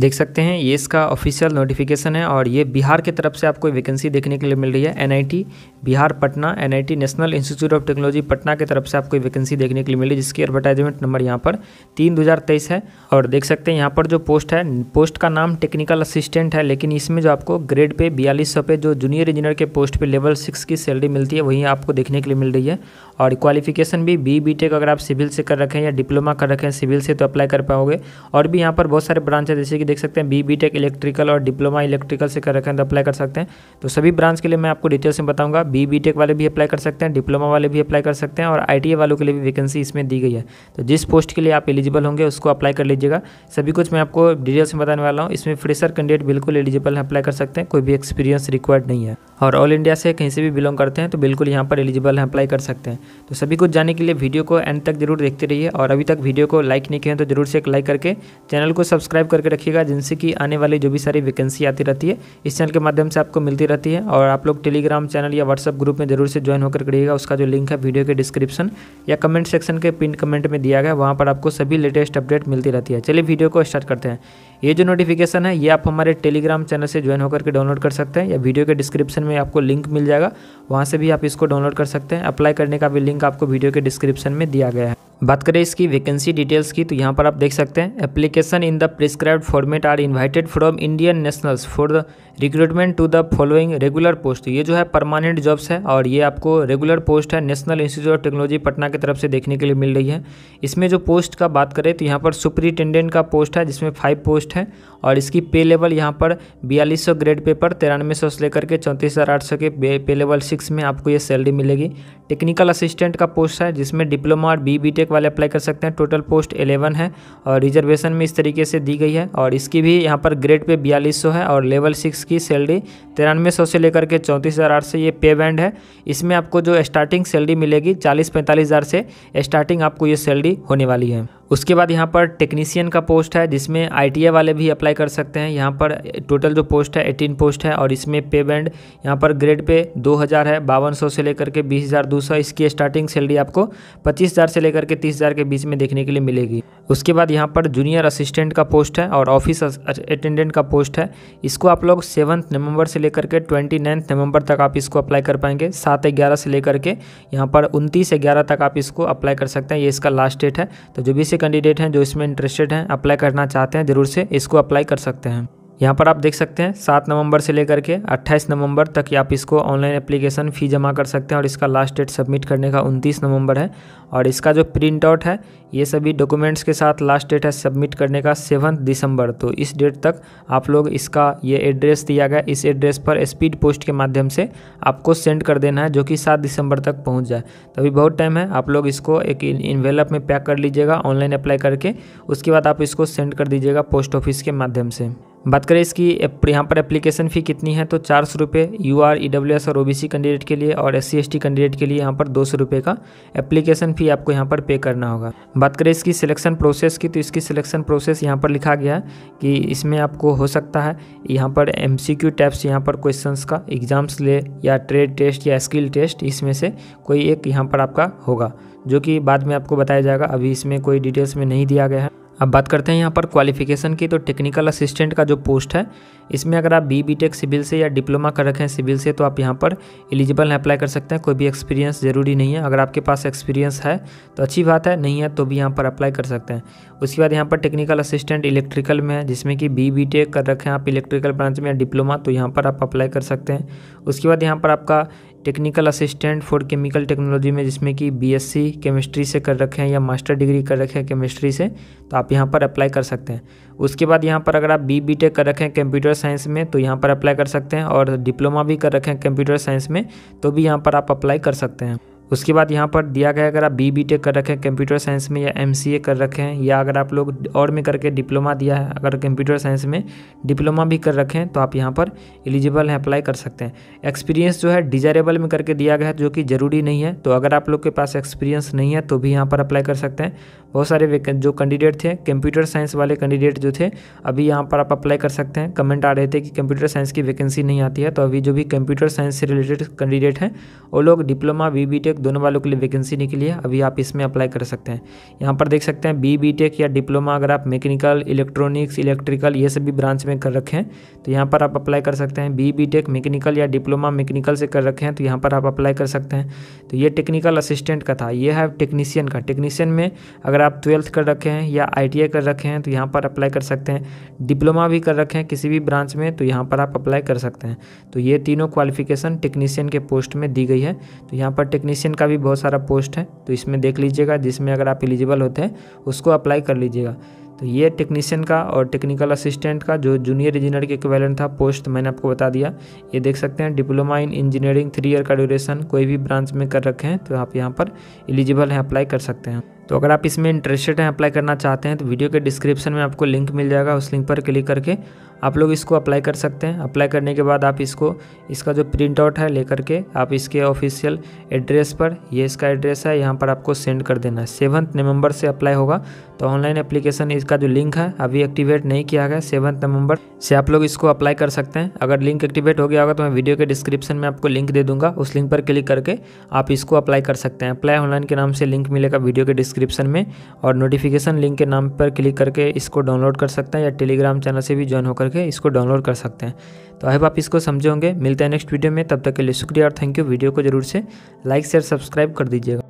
देख सकते हैं ये इसका ऑफिशियल नोटिफिकेशन है और ये बिहार के तरफ से आपको वैकेंसी देखने के लिए मिल रही है NIT Bihar Patna NIT National Institute of Technology Patna की तरफ से आपको वैकेंसी देखने के लिए मिली जिसकी एडवर्टाइजमेंट नंबर यहाँ पर तीन दो है और देख सकते हैं यहाँ पर जो पोस्ट है पोस्ट का नाम टेक्निकल असिस्टेंट है लेकिन इसमें जो आपको ग्रेड पे बयालीस पे जो जूनियर इंजीनियर के पोस्ट पर लेवल सिक्स की सैलरी मिलती है वहीं आपको देखने के लिए मिल रही है और क्वालिफिकेशन भी बी बी अगर आप सिविल से कर रखें या डिप्लोमा कर रखें सिविल से तो अप्लाई कर पाओगे और भी यहाँ पर बहुत सारे ब्रांच है जैसे कि देख सकते हैं बी बी टेक इलेक्ट्रिकल और डिप्लोमा इलेक्ट्रिकल से कर रखें तो अप्लाई कर सकते हैं तो सभी ब्रांच के लिए मैं आपको डिटेल्स में बताऊंगा बी बी टेक वाले भी अप्लाई कर सकते हैं डिप्लोमा वाले भी अप्लाई कर सकते हैं और आई वालों के लिए भी वैकेंसी इसमें दी गई है तो जिस पोस्ट के लिए आप एलिजिबल होंगे उसको अप्लाई कर लीजिएगा सभी कुछ मैं आपको डिटेल्स में बताने वाला हूँ इसमें फ्रेशर कैंडिडेट बिल्कुल एलिजिबल है अप्लाई कर सकते हैं कोई भी एक्सपीरियंस रिक्वायर्ड नहीं है और ऑल इंडिया से कहीं से भी बिलोंग करते हैं तो बिल्कुल यहाँ पर एलिजिबल है अप्लाई कर सकते हैं तो सभी कुछ जाने के लिए वीडियो को एंड तक जरूर देखते रहिए और अभी तक वीडियो को लाइक नहीं किया तो जरूर से एक लाइक करके चैनल को सब्सक्राइब करके रखिएगा रखिएगा जिनसे कि आने वाली जो भी सारी वैकेंसी आती रहती है इस चैनल के माध्यम से आपको मिलती रहती है और आप लोग टेलीग्राम चैनल या व्हाट्सअप ग्रुप में जरूर से ज्वाइन होकर करिएगा उसका जो लिंक है वीडियो के डिस्क्रिप्शन या कमेंट सेक्शन के पिन कमेंट में दिया गया वहाँ पर आपको सभी लेटेस्ट अपडेट मिलती रहती है चलिए वीडियो को स्टार्ट करते हैं ये जो नोटिफिकेशन है ये आप हमारे टेलीग्राम चैनल से ज्वाइन होकर के डाउनलोड कर सकते हैं या वीडियो के डिस्क्रिप्शन में आपको लिंक मिल जाएगा वहाँ से भी आप इसको डाउनलोड कर सकते हैं अप्लाई करने का भी लिंक आपको वीडियो के डिस्क्रिप्शन में दिया गया है बात करें इसकी वैकेंसी डिटेल्स की तो यहाँ पर आप देख सकते हैं application in the prescribed format are invited from Indian nationals for the recruitment to the following regular post ये जो है परमानेंट जॉब्स है और ये आपको रेगुलर पोस्ट है National Institute of Technology Patna की तरफ से देखने के लिए मिल रही है इसमें जो पोस्ट का बात करें तो यहाँ पर सुपरिटेंडेंट का पोस्ट है जिसमें फाइव पोस्ट पोस्ट है और इसकी पे लेवल यहाँ पर बयालीस सौ ग्रेड पेपर तिरानवे सौ से लेकर के चौंतीस हज़ार आठ सौ के पे लेवल सिक्स में आपको ये सैलरी मिलेगी टेक्निकल असिस्टेंट का पोस्ट है जिसमें डिप्लोमा और बी बी टेक वाले अप्लाई कर सकते हैं टोटल पोस्ट 11 है और रिजर्वेशन में इस तरीके से दी गई है और इसकी भी यहाँ पर ग्रेड पे बयालीस है और लेवल सिक्स की सैलरी तिरानवे सौ से लेकर के चौंतीस हज़ार से ये पे बैंड है इसमें आपको जो स्टार्टिंग सैलरी मिलेगी चालीस पैंतालीस हज़ार से स्टार्टिंग आपको ये सैलरी होने वाली है उसके बाद यहाँ पर टेक्नीशियन का पोस्ट है जिसमें आई वाले भी अप्लाई कर सकते हैं यहाँ पर टोटल जो पोस्ट है एटीन पोस्ट है और इसमें पे बैंड यहाँ पर ग्रेड पे दो हज़ार है बावन सौ से लेकर के बीस हज़ार दूसरा इसकी स्टार्टिंग सैलरी आपको पच्चीस हज़ार से लेकर के तीस हज़ार के बीच में देखने के लिए मिलेगी उसके बाद यहाँ पर जूनियर असिस्टेंट का पोस्ट है और ऑफिस अटेंडेंट का पोस्ट है इसको आप लोग सेवन्थ नवंबर से लेकर के ट्वेंटी नाइन्थ नवंबर तक आप इसको अप्लाई कर पाएंगे सात ग्यारह से लेकर के यहाँ पर उनतीस ग्यारह तक आप इसको अप्लाई कर सकते हैं ये इसका लास्ट डेट है तो जो भी से कैंडिडेट हैं जो इसमें इंटरेस्टेड हैं अप्लाई करना चाहते हैं ज़रूर से इसको अप्लाई कर सकते हैं यहाँ पर आप देख सकते हैं सात नवंबर से लेकर के अट्ठाईस नवंबर तक आप इसको ऑनलाइन एप्लीकेशन फ़ी जमा कर सकते हैं और इसका लास्ट डेट सबमिट करने का उनतीस नवंबर है और इसका जो प्रिंट आउट है ये सभी डॉक्यूमेंट्स के साथ लास्ट डेट है सबमिट करने का सेवन्थ दिसंबर तो इस डेट तक आप लोग इसका ये एड्रेस दिया गया इस एड्रेस पर स्पीड पोस्ट के माध्यम से आपको सेंड कर देना है जो कि सात दिसंबर तक पहुँच जाए तो अभी बहुत टाइम है आप लोग इसको एक इन्वेलप में पैक कर लीजिएगा ऑनलाइन अप्लाई करके उसके बाद आप इसको सेंड कर दीजिएगा पोस्ट ऑफिस के माध्यम से बात करें इसकी यहाँ पर एप्लीकेशन फ़ी कितनी है तो चार सौ रुपये U R E W S और ओ बी सी कैंडिडेट के लिए और S C S T candidate के लिए यहाँ पर दो सौ रुपये का एप्लीकेशन फ़ी आपको यहाँ पर पे करना होगा बात करें इसकी सिलेक्शन प्रोसेस की तो इसकी सिलेक्शन प्रोसेस यहाँ पर लिखा गया है कि इसमें आपको हो सकता है यहाँ पर एम सी क्यू टाइप्स यहाँ पर क्वेश्चन का एग्ज़ाम्स ले या ट्रेड टेस्ट या स्किल टेस्ट इसमें से कोई एक यहाँ पर आपका होगा जो कि बाद में आपको बताया जाएगा अभी इसमें कोई डिटेल्स में नहीं दिया गया है अब बात करते हैं यहाँ पर क्वालिफिकेशन की तो टेक्निकल असिस्टेंट का जो पोस्ट है इसमें अगर आप बी बी टेक सिविल से या डिप्लोमा कर रखें सिविल से तो आप यहाँ पर एलिजिबल हैं अप्लाई कर सकते हैं कोई भी एक्सपीरियंस ज़रूरी नहीं है अगर आपके पास एक्सपीरियंस है तो अच्छी बात है नहीं है तो भी यहाँ पर अप्लाई कर सकते हैं उसके बाद यहाँ पर टेक्निकल असिस्टेंट इलेक्ट्रिकल में है जिसमें कि बी बी टेक कर रखें आप इलेक्ट्रिकल ब्रांच में या डिप्लोमा तो यहाँ पर आप अप्लाई कर सकते हैं उसके बाद यहाँ पर आपका technical assistant for chemical technology में जिसमें कि बीएससी केमिस्ट्री से कर रखे हैं या मास्टर डिग्री कर रखे हैं केमिस्ट्री से तो आप यहाँ पर अप्लाई कर सकते हैं उसके बाद यहाँ पर अगर आप बी बी टेक कर रखे हैं कंप्यूटर साइंस में तो यहाँ पर अप्लाई कर सकते हैं और डिप्लोमा भी कर रखे हैं कंप्यूटर साइंस में तो भी यहाँ पर आप अप्लाई कर सकते हैं उसके बाद यहाँ पर दिया गया अगर आप बी बी टेक कर रखें कंप्यूटर साइंस में या एम सी ए कर रखें या अगर आप लोग और में करके डिप्लोमा दिया है अगर कंप्यूटर साइंस में डिप्लोमा भी कर रखें तो आप यहाँ पर एलिजिबल हैं अप्लाई कर सकते हैं एक्सपीरियंस जो है डिजायरेबल में करके दिया गया है जो कि ज़रूरी नहीं है तो अगर आप लोग के पास एक्सपीरियंस नहीं है तो भी यहाँ पर अप्लाई कर सकते हैं बहुत सारे जो कैंडिडेट थे कंप्यूटर साइंस वाले कैंडिडेट जो थे अभी यहाँ पर आप अप्लाई कर सकते हैं कमेंट आ रहे थे कि कंप्यूटर साइंस की वैकेंसी नहीं आती है तो अभी जो भी कंप्यूटर साइंस से रिलेटेड कैंडिडेट हैं वो लोग डिप्लोमा बी बी टेक दोनों वालों के लिए वैकेंसी निकली है अभी आप इसमें अप्लाई कर सकते हैं यहाँ पर देख सकते हैं बी बी टेक या डिप्लोमा अगर आप मैकेनिकल इलेक्ट्रॉनिक्स इलेक्ट्रिकल ये सभी ब्रांच में कर रखें तो यहाँ पर आप अप्लाई कर सकते हैं बी बी टेक मैकेनिकल या डिप्लोमा मैकेनिकल से कर रखे हैं तो यहाँ पर आप अप्लाई कर सकते हैं तो ये टेक्निकल असिस्टेंट का था ये है टेक्नीशियन का टेक्नीशियन में अगर अगर आप ट्वेल्थ कर रखे हैं या आई कर रखे हैं तो यहाँ पर अप्लाई कर सकते हैं डिप्लोमा भी कर रखे हैं किसी भी ब्रांच में तो यहाँ पर आप अप्लाई कर सकते हैं तो ये तीनों क्वालिफिकेशन टेक्नीशियन के पोस्ट में दी गई है तो यहाँ पर टेक्नीशियन का भी बहुत सारा पोस्ट है तो इसमें देख लीजिएगा जिसमें अगर आप एलिजिबल होते हैं उसको अप्लाई कर लीजिएगा तो ये टेक्नीशियन का और टेक्निकल असिस्टेंट का जो जूनियर इंजीनियर के इक्वेलेंट था पोस्ट मैंने आपको बता दिया ये देख सकते हैं diploma in engineering three year का ड्यूरेशन कोई भी ब्रांच में कर रखे हैं तो आप यहाँ पर एलिजिबल हैं अप्लाई कर सकते हैं तो अगर आप इसमें इंटरेस्टेड हैं अप्लाई करना चाहते हैं तो वीडियो के डिस्क्रिप्शन में आपको लिंक मिल जाएगा उस लिंक पर क्लिक करके आप लोग इसको अप्लाई कर सकते हैं अप्लाई करने के बाद आप इसको इसका जो प्रिंट आउट है लेकर के आप इसके ऑफिशियल एड्रेस पर ये इसका एड्रेस है यहाँ पर आपको सेंड कर देना है सेवन्थ नवंबर से अप्लाई होगा तो ऑनलाइन एप्लीकेशन इसका जो लिंक है अभी एक्टिवेट नहीं किया गया सेवन्थ नवंबर से आप लोग इसको अप्लाई कर सकते हैं अगर लिंक एक्टिवेट हो गया होगा तो मैं वीडियो के डिस्क्रिप्शन में आपको लिंक दे दूंगा उस लिंक पर क्लिक करके आप इसको अप्लाई कर सकते हैं अप्लाई ऑनलाइन के नाम से लिंक मिलेगा वीडियो के डिस्क्रिप डिस्क्रिप्शन में और नोटिफिकेशन लिंक के नाम पर क्लिक करके इसको डाउनलोड कर सकते हैं या टेलीग्राम चैनल से भी ज्वाइन होकर के इसको डाउनलोड कर सकते हैं तो अब आप इसको समझे होंगे मिलते हैं नेक्स्ट वीडियो में तब तक के लिए शुक्रिया और थैंक यू वीडियो को जरूर से लाइक शेयर सब्सक्राइब कर दीजिएगा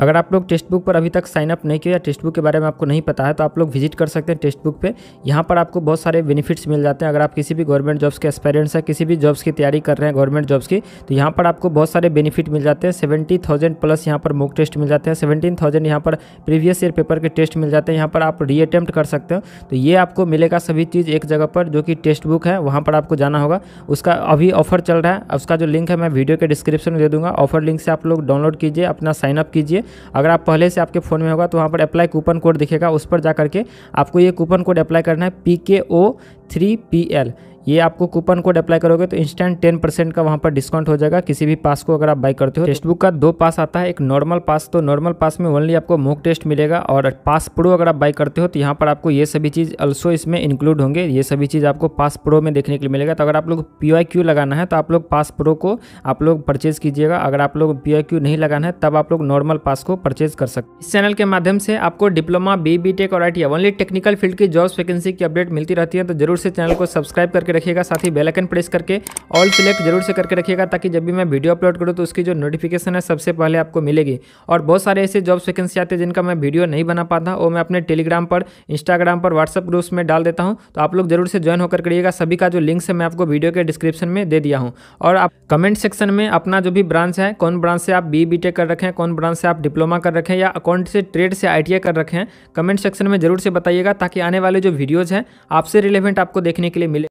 अगर आप लोग टेस्ट बुक पर अभी तक साइन अप नहीं किया या बुक के बारे में आपको नहीं पता है तो आप लोग विजिट कर सकते हैं टेस्ट बुक पर यहाँ पर आपको बहुत सारे बेनिफिट्स मिल जाते हैं अगर आप किसी भी गवर्नमेंट जॉब्स के एक्सपेरियंस है किसी भी जॉब्स की तैयारी कर रहे हैं गवर्नमेंट जॉब्स की तो यहाँ पर आपको बहुत सारे बेनिफिट मिल जाते हैं सेवेंटी थाउजेंड प्लस यहाँ पर मोक टेस्ट मिल जाते हैं सेवेंटीन थाउजेंड यहाँ पर प्रीवियस ईयर पेपर के टेस्ट मिल जाते हैं यहाँ पर आप री अटैम्प्ट कर सकते हो तो ये आपको मिलेगा सभी चीज़ एक जगह पर जो कि टेक्स्ट बुक है वहाँ पर आपको जाना होगा उसका अभी ऑफर चल रहा है उसका जो लिंक है मैं वीडियो के डिस्क्रिप्शन में दे दूँगा ऑफर लिंक से आप लोग डाउनलोड कीजिए अपना साइनअप कीजिए अगर आप पहले से आपके फ़ोन में होगा तो वहाँ पर अप्लाई कूपन कोड दिखेगा उस पर जा करके आपको ये कूपन कोड अप्लाई करना है पी के ओ थ्री पी एल ये आपको कूपन कोड अप्लाई करोगे तो इंस्टेंट टेन परसेंट का वहाँ पर डिस्काउंट हो जाएगा किसी भी पास को अगर आप बाई करते हो टेस्ट बुक का दो पास आता है एक नॉर्मल पास तो नॉर्मल पास में ओनली आपको मोक टेस्ट मिलेगा और पास प्रो अगर आप बाई करते हो तो यहाँ पर आपको ये सभी चीज़ अल्सो इसमें इंक्लूड होंगे ये सभी चीज़ आपको पास प्रो में देखने के लिए मिलेगा तो अगर आप लोग पी लगाना है तो आप लोग पास प्रो को आप लोग परचेज़ कीजिएगा अगर आप लोग पी नहीं लगाना है तब आप लोग नॉर्मल पास को परचेज कर सकते इस चैनल के माध्यम से आपको डिप्लोमा बी और आई ओनली टेक्निकल फील्ड की जॉब्स वैकेंसी की अपडेट मिलती रहती है तो जरूर से चैनल को सब्सक्राइब करके रखिएगा साथ ही बेलाइकन प्रेस करके ऑल सिलेक्ट जरूर से करके रखिएगा ताकि जब भी मैं वीडियो अपलोड करूँ तो उसकी जो नोटिफिकेशन है सबसे पहले आपको मिलेगी और बहुत सारे ऐसे जॉब वैकेंसी आते हैं जिनका मैं वीडियो नहीं बना पाता वो मैं अपने टेलीग्राम पर इंस्टाग्राम पर व्हाट्सअप ग्रुप्स में डाल देता हूँ तो आप लोग जरूर से ज्वाइन होकर करिएगा सभी का जो लिंक है मैं आपको वीडियो के डिस्क्रिप्शन में दे दिया हूँ और आप कमेंट सेक्शन में अपना जो भी ब्रांच है कौन ब्रांच से आप बी बी कर रखें कौन ब्रांच से आप डिप्लोमा कर रखें या अकाउंट से ट्रेड से आई कर रखें कमेंट सेक्शन में जरूर से बताइएगा ताकि आने वाले जो वीडियोज़ हैं आपसे रिलेवेंट आपको देखने के लिए मिले